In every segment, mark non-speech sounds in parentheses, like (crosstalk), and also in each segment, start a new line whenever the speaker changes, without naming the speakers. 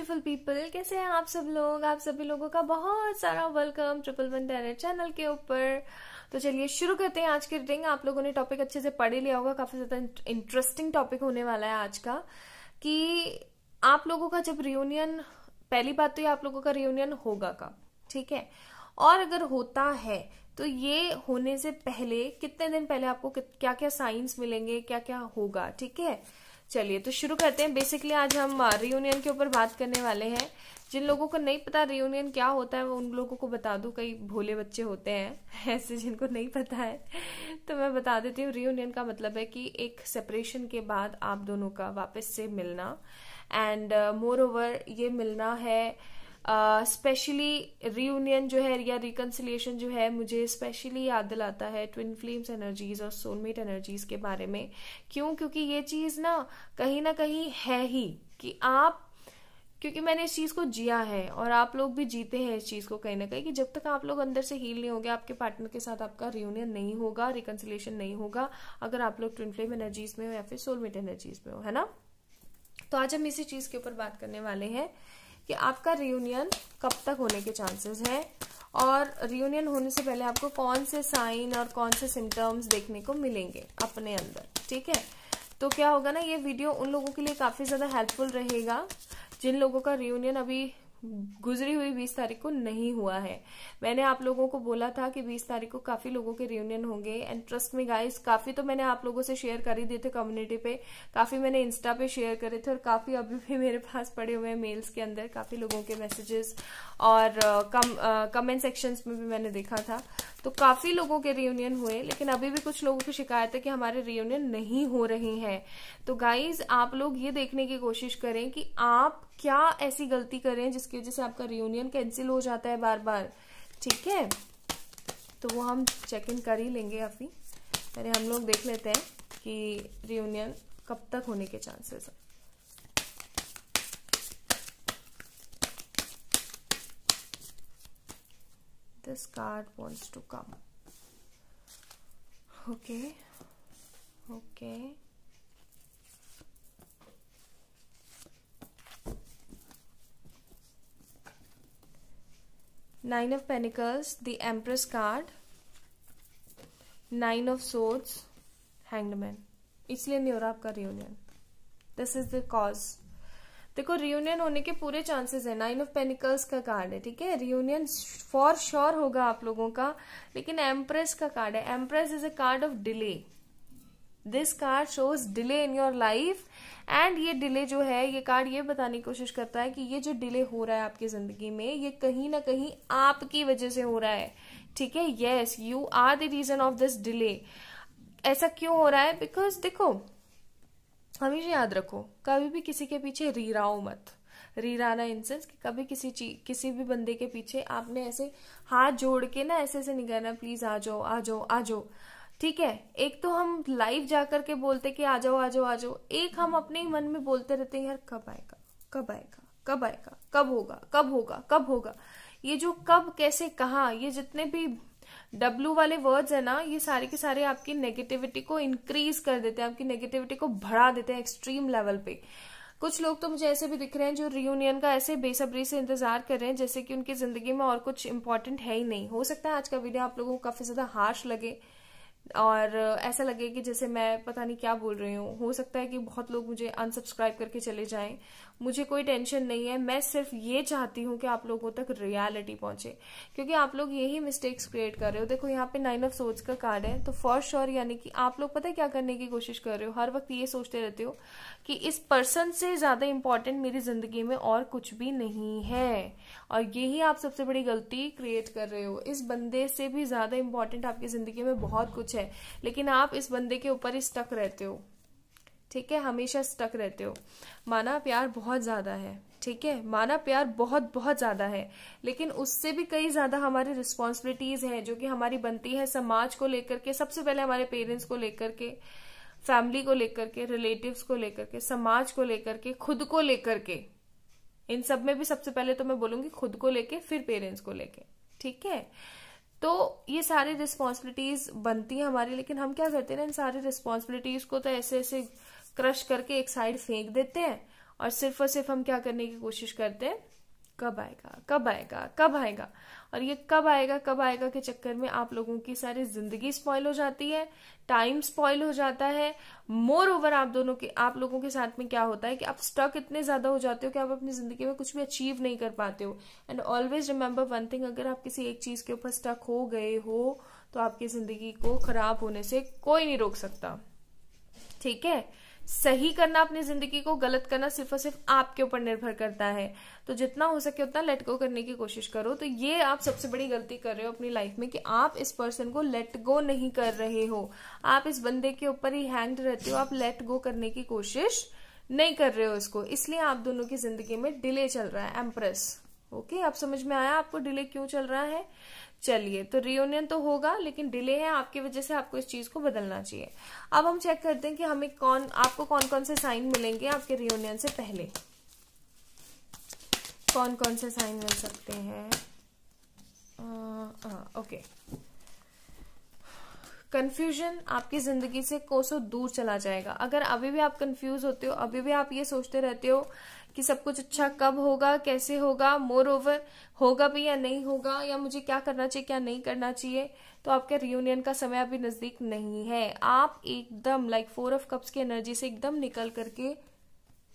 Beautiful people कैसे हैं आप सब लोग आप सभी लोगों का बहुत सारा welcome triple one direct channel के ऊपर तो चलिए शुरू करते हैं आज की रिटिंग आप लोगों ने टॉपिक अच्छे से पढ़ ही लिया होगा काफी ज्यादा इंटरेस्टिंग टॉपिक होने वाला है आज का कि आप लोगों का जब रियूनियन पहली बात तो ये आप लोगों का रियूनियन होगा का ठीक है और अगर होता है तो ये होने से पहले कितने दिन पहले आपको क्या क्या साइंस मिलेंगे क्या क्या होगा ठीक है चलिए तो शुरू करते हैं बेसिकली आज हम रियूनियन के ऊपर बात करने वाले हैं जिन लोगों को नहीं पता रियूनियन क्या होता है वो उन लोगों को बता दूं कई भोले बच्चे होते हैं (laughs) ऐसे जिनको नहीं पता है तो मैं बता देती हूँ रियूनियन का मतलब है कि एक सेपरेशन के बाद आप दोनों का वापस से मिलना एंड मोर ओवर ये मिलना है स्पेशली uh, रीयूनियन जो है या रिकन्सिलेशन जो है मुझे स्पेशली याद दिलाता है ट्विन फ्लेम्स एनर्जीज और सोलमेट एनर्जीज के बारे में क्यों क्योंकि ये चीज़ ना कहीं ना कहीं है ही कि आप क्योंकि मैंने इस चीज़ को जिया है और आप लोग भी जीते हैं इस चीज़ को कहीं ना कहीं कि जब तक आप लोग अंदर से हील नहीं होंगे आपके पार्टनर के साथ आपका रियूनियन नहीं होगा रिकन्सिलेशन नहीं होगा अगर आप लोग ट्विन फ्लेम एनर्जीज में हो या फिर सोलमेट एनर्जीज में हो है ना तो आज हम इसी चीज़ के ऊपर बात करने वाले हैं कि आपका रियूनियन कब तक होने के चांसेस हैं और रियूनियन होने से पहले आपको कौन से साइन और कौन से सिम्टम्स देखने को मिलेंगे अपने अंदर ठीक है तो क्या होगा ना ये वीडियो उन लोगों के लिए काफ़ी ज़्यादा हेल्पफुल रहेगा जिन लोगों का रियूनियन अभी गुजरी हुई बीस तारीख को नहीं हुआ है मैंने आप लोगों को बोला था कि बीस तारीख को काफ़ी लोगों के रियूनियन होंगे एंड ट्रस्ट में गाइस काफ़ी तो मैंने आप लोगों से शेयर कर ही दिए थे कम्युनिटी पे काफ़ी मैंने इंस्टा पे शेयर करे थे और काफ़ी अभी भी मेरे पास पड़े हुए हैं मेल्स के अंदर काफ़ी लोगों के मैसेजेस और कम कमेंट सेक्शन में भी मैंने देखा था तो काफ़ी लोगों के रियूनियन हुए लेकिन अभी भी कुछ लोगों की शिकायत है कि हमारे रियूनियन नहीं हो रहे हैं तो गाइज आप लोग ये देखने की कोशिश करें कि आप क्या ऐसी गलती करें जिसकी वजह से आपका रियूनियन कैंसिल हो जाता है बार बार ठीक है तो वो हम चेक इन कर ही लेंगे अभी अरे हम लोग देख लेते हैं कि रियूनियन कब तक होने के चांसेस है this card wants to come okay okay nine of pentacles the empress card nine of swords hangman इसलिए नहीं हो रहा आपका reunion this is the cause देखो रियूनियन होने के पूरे चांसेस है नाइन ऑफ पेनिकल्स का कार्ड है ठीक है रियूनियन फॉर श्योर होगा आप लोगों का लेकिन एम्प्रेस का कार्ड है empress is a card of delay this card shows delay in your life and ये डिले जो है ये कार्ड ये बताने की कोशिश करता है कि ये जो डिले हो रहा है आपकी जिंदगी में ये कहीं ना कहीं आपकी वजह से हो रहा है ठीक है yes you are the reason of this delay ऐसा क्यों हो रहा है बिकॉज देखो हमेशा याद रखो कभी भी किसी के पीछे रीराओ मत रीराना इन सेंस कि कभी किसी चीज किसी भी बंदे के पीछे आपने ऐसे हाथ जोड़ के ना ऐसे ऐसे नहीं प्लीज आ जाओ आ जाओ आ जाओ ठीक है एक तो हम लाइव जाकर के बोलते कि आ जाओ आ जाओ आ जाओ एक हम अपने ही मन में बोलते रहते हैं यार कब आएगा कब आएगा कब आएगा कब होगा कब होगा कब होगा ये जो कब कैसे कहा ये जितने भी डब्लू वाले वर्ड्स है ना ये सारे के सारे आपकी नेगेटिविटी को इंक्रीज कर देते हैं आपकी नेगेटिविटी को बढ़ा देते हैं एक्सट्रीम लेवल पे कुछ लोग तो मुझे ऐसे भी दिख रहे हैं जो रियूनियन का ऐसे बेसब्री से इंतजार कर रहे हैं जैसे कि उनकी जिंदगी में और कुछ इंपॉर्टेंट है ही नहीं हो सकता है आज का वीडियो आप लोगों को काफी ज्यादा हार्श लगे और ऐसा लगे कि जैसे मैं पता नहीं क्या बोल रही हूँ हो सकता है कि बहुत लोग मुझे अनसब्सक्राइब करके चले जाएं मुझे कोई टेंशन नहीं है मैं सिर्फ ये चाहती हूँ कि आप लोगों तक रियलिटी पहुंचे क्योंकि आप लोग यही मिस्टेक्स क्रिएट कर रहे हो देखो यहाँ पे नाइन ऑफ सोच का कार्ड है तो फॉर श्योर sure, यानी कि आप लोग पता है क्या करने की कोशिश कर रहे हो हर वक्त ये सोचते रहते हो कि इस पर्सन से ज्यादा इंपॉर्टेंट मेरी जिंदगी में और कुछ भी नहीं है और यही आप सबसे बड़ी गलती क्रिएट कर रहे हो इस बंदे से भी ज्यादा इंपॉर्टेंट आपकी जिंदगी में बहुत कुछ है लेकिन आप इस बंदे के ऊपर ही स्टक रहते हो ठीक है हमेशा स्टक रहते हो माना प्यार बहुत ज़्यादा है ठीक है माना प्यार बहुत बहुत ज़्यादा है लेकिन उससे भी कई ज़्यादा हमारी रिस्पॉन्सिबिलिटीज़ हैं जो कि हमारी बनती है समाज को लेकर के सबसे पहले हमारे पेरेंट्स को लेकर के फैमिली को लेकर के रिलेटिव्स को लेकर के समाज को लेकर के खुद को लेकर के इन सब में भी सबसे पहले तो मैं बोलूँगी खुद को लेके फिर पेरेंट्स को लेके ठीक है तो ये सारी रिस्पॉन्सिबिलिटीज़ बनती है हमारी लेकिन हम क्या करते हैं ना इन सारी रिस्पॉन्सिबिलिटीज़ को तो ऐसे ऐसे क्रश करके एक साइड फेंक देते हैं और सिर्फ और सिर्फ हम क्या करने की कोशिश करते हैं कब आएगा कब आएगा कब आएगा और ये कब आएगा कब आएगा के चक्कर में आप लोगों की सारी जिंदगी स्पॉइल हो जाती है टाइम स्पॉइल हो जाता है मोर ओवर आप दोनों के आप लोगों के साथ में क्या होता है कि आप स्टक इतने ज्यादा हो जाते हो कि आप अपनी जिंदगी में कुछ भी अचीव नहीं कर पाते हो and always remember one thing अगर आप किसी एक चीज के ऊपर स्टक हो गए हो तो आपकी जिंदगी को खराब होने से कोई नहीं रोक सकता ठीक है सही करना अपनी जिंदगी को गलत करना सिर्फ और सिर्फ आपके ऊपर निर्भर करता है तो जितना हो सके उतना लेट गो करने की कोशिश करो तो ये आप सबसे बड़ी गलती कर रहे हो अपनी लाइफ में कि आप इस पर्सन को लेट गो नहीं कर रहे हो आप इस बंदे के ऊपर ही हैंग्ड रहते हो आप लेट गो करने की कोशिश नहीं कर रहे हो इसको इसलिए आप दोनों की जिंदगी में डिले चल रहा है एम्प्रेस ओके आप समझ में आया आपको डिले क्यों चल रहा है चलिए तो रियूनियन तो होगा लेकिन डिले है आपकी वजह से आपको इस चीज को बदलना चाहिए अब हम चेक करते हैं कि हमें कौन आपको कौन कौन से साइन मिलेंगे आपके रियूनियन से पहले कौन कौन से साइन मिल सकते हैं ओके okay. कन्फ्यूजन आपकी ज़िंदगी से कोसों दूर चला जाएगा अगर अभी भी आप कंफ्यूज होते हो अभी भी आप ये सोचते रहते हो कि सब कुछ अच्छा कब होगा कैसे होगा मोर ओवर होगा भी या नहीं होगा या मुझे क्या करना चाहिए क्या नहीं करना चाहिए तो आपके रियूनियन का समय अभी नज़दीक नहीं है आप एकदम लाइक फोर ऑफ कप्स की एनर्जी से एकदम निकल करके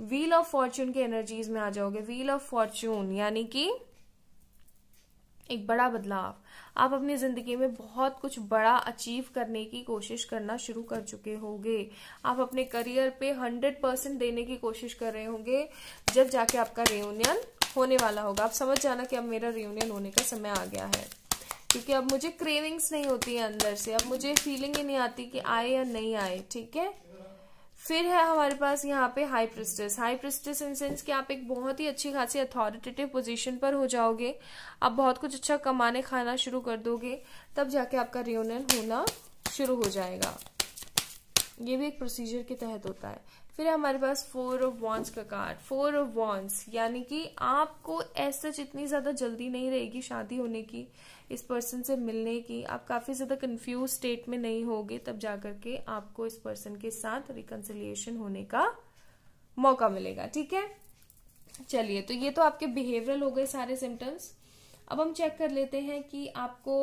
व्हील ऑफ फॉर्चून के एनर्जीज में आ जाओगे व्हील ऑफ फॉर्च्यून यानी कि एक बड़ा बदलाव आप अपनी जिंदगी में बहुत कुछ बड़ा अचीव करने की कोशिश करना शुरू कर चुके होंगे आप अपने करियर पे हंड्रेड परसेंट देने की कोशिश कर रहे होंगे जब जाके आपका रियूनियन होने वाला होगा आप समझ जाना कि अब मेरा रियूनियन होने का समय आ गया है क्योंकि अब मुझे क्रेविंग्स नहीं होती है अंदर से अब मुझे फीलिंग ही नहीं आती कि आए या नहीं आए ठीक है फिर है हमारे पास यहाँ पे high priestess high priestess in sense कि आप एक बहुत ही अच्छी खासी अथॉरिटेटिव पोजीशन पर हो जाओगे आप बहुत कुछ अच्छा कमाने खाना शुरू कर दोगे तब जाके आपका रियूनियन होना शुरू हो जाएगा ये भी एक प्रोसीजर के तहत होता है फिर हमारे पास फोर ऑफ वॉन्स का कार्ड फोर ऑफ वॉन्स यानी कि आपको ऐसा जितनी इतनी ज़्यादा जल्दी नहीं रहेगी शादी होने की इस पर्सन से मिलने की आप काफ़ी ज़्यादा कंफ्यूज स्टेट में नहीं होगे तब जाकर के आपको इस पर्सन के साथ रिकन्सिलियेशन होने का मौका मिलेगा ठीक है चलिए तो ये तो आपके बिहेवियरल हो गए सारे सिम्टम्स अब हम चेक कर लेते हैं कि आपको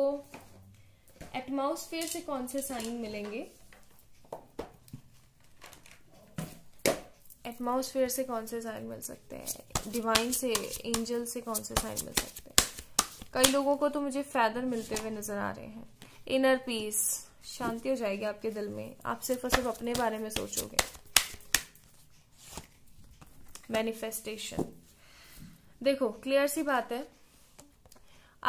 एटमोसफेयर से कौन से साइन मिलेंगे एटमोसफेयर से कौन से साइन मिल सकते हैं डिवाइन से एंजल से कौन से साइन मिल सकते हैं कई लोगों को तो मुझे फैदर मिलते हुए नजर आ रहे हैं इनर पीस शांति हो जाएगी आपके दिल में आप सिर्फ और सिर्फ अपने बारे में सोचोगे मैनिफेस्टेशन देखो क्लियर सी बात है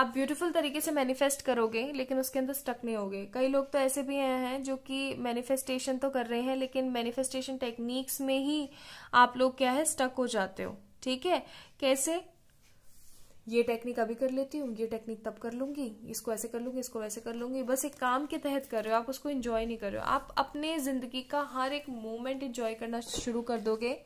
आप ब्यूटीफुल तरीके से मैनिफेस्ट करोगे लेकिन उसके अंदर स्टक नहीं होगे कई लोग तो ऐसे भी हैं जो कि मैनिफेस्टेशन तो कर रहे हैं लेकिन मैनिफेस्टेशन टेक्निक्स में ही आप लोग क्या है स्टक हो जाते हो ठीक है कैसे ये टेक्निक अभी कर लेती हूँ ये टेक्निक तब कर लूंगी इसको ऐसे कर लूंगी इसको वैसे कर लूंगी बस एक काम के तहत कर रहे हो आप उसको इंजॉय नहीं कर रहे हो आप अपने जिंदगी का हर एक मोमेंट इंजॉय करना शुरू कर दोगे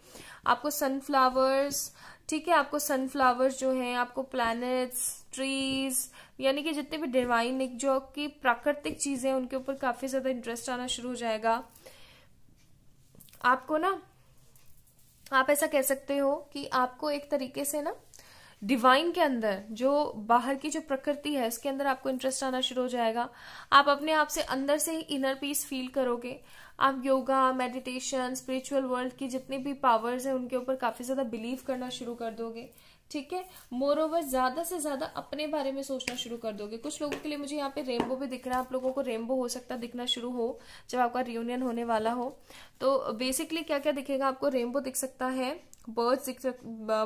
आपको सनफ्लावर्स ठीक है आपको सनफ्लावर्स जो हैं आपको प्लैनेट्स ट्रीज यानी कि जितने भी डिवाइन एक जो कि प्राकृतिक चीजें उनके ऊपर काफी ज्यादा इंटरेस्ट आना शुरू हो जाएगा आपको ना आप ऐसा कह सकते हो कि आपको एक तरीके से ना डिवाइन के अंदर जो बाहर की जो प्रकृति है उसके अंदर आपको इंटरेस्ट आना शुरू हो जाएगा आप अपने आप से अंदर से ही इनर पीस फील करोगे आप योगा मेडिटेशन स्पिरिचुअल वर्ल्ड की जितनी भी पावर्स हैं उनके ऊपर काफी ज्यादा बिलीव करना शुरू कर दोगे ठीक है मोर ओवर ज्यादा से ज्यादा अपने बारे में सोचना शुरू कर दोगे कुछ लोगों के लिए मुझे यहाँ पे रेनबो भी दिख रहा है आप लोगों को रेनबो हो सकता है दिखना शुरू हो जब आपका रियूनियन होने वाला हो तो बेसिकली क्या क्या दिखेगा आपको रेनबो दिख सकता है बर्ड्स दिख सक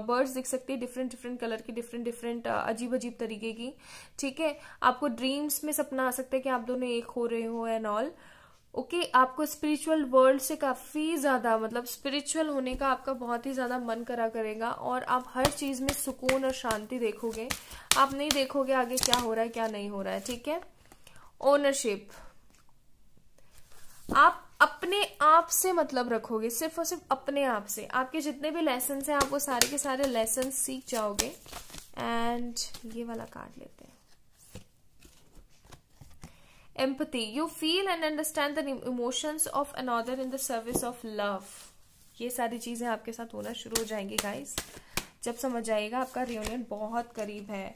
बर्ड्स दिख सकती है डिफरेंट डिफरेंट कलर की डिफरेंट डिफरेंट अजीब अजीब तरीके की ठीक है आपको ड्रीम्स में सपना आ सकता है कि आप दोनों एक हो रहे हो एंड ऑल ओके okay, आपको स्पिरिचुअल वर्ल्ड से काफ़ी ज़्यादा मतलब स्पिरिचुअल होने का आपका बहुत ही ज़्यादा मन करा करेगा और आप हर चीज़ में सुकून और शांति देखोगे आप नहीं देखोगे आगे क्या हो रहा है क्या नहीं हो रहा है ठीक है ओनरशिप आप अपने आप से मतलब रखोगे सिर्फ और सिर्फ अपने आप से आपके जितने भी लेसन है आप वो सारे के सारे लेसन सीख जाओगे एंड ये वाला कार्ड लेते हैं empathy you feel and understand the emotions of another in the service of love ये सारी चीज़ें आपके साथ होना शुरू हो जाएंगी guys जब समझ आएगा आपका reunion बहुत करीब है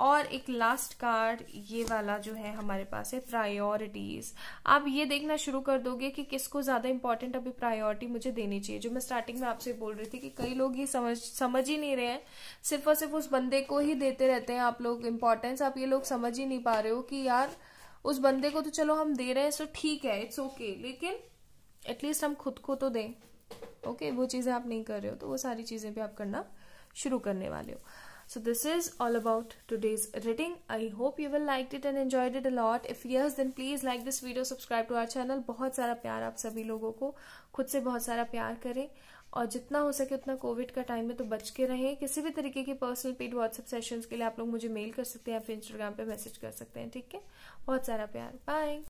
और एक लास्ट कार्ड ये वाला जो है हमारे पास है प्रायोरिटीज़ आप ये देखना शुरू कर दोगे कि किसको ज़्यादा इंपॉर्टेंट अभी प्रायोरिटी मुझे देनी चाहिए जो मैं स्टार्टिंग में आपसे बोल रही थी कि कई लोग ये समझ समझ ही नहीं रहे हैं सिर्फ और सिर्फ उस बंदे को ही देते रहते हैं आप लोग इंपॉर्टेंस आप ये लोग समझ ही नहीं पा रहे हो कि यार उस बंदे को तो चलो हम दे रहे हैं सो ठीक है इट्स ओके okay, लेकिन एटलीस्ट हम खुद को तो दें ओके okay, वो चीज़ें आप नहीं कर रहे हो तो वो सारी चीज़ें भी आप करना शुरू करने वाले हो so this is all about today's reading I hope you will like it and enjoyed it a lot if yes then please like this video subscribe to our channel बहुत सारा प्यार आप सभी लोगों को खुद से बहुत सारा प्यार करें और जितना हो सके उतना कोविड का टाइम में तो बच के रहें किसी भी तरीके की पर्सनल पेड व्हाट्सअप सेशंस के लिए आप लोग मुझे मेल कर सकते हैं या फिर इंस्टाग्राम पे मैसेज कर सकते हैं ठीक है बहुत सारा प्यार बाय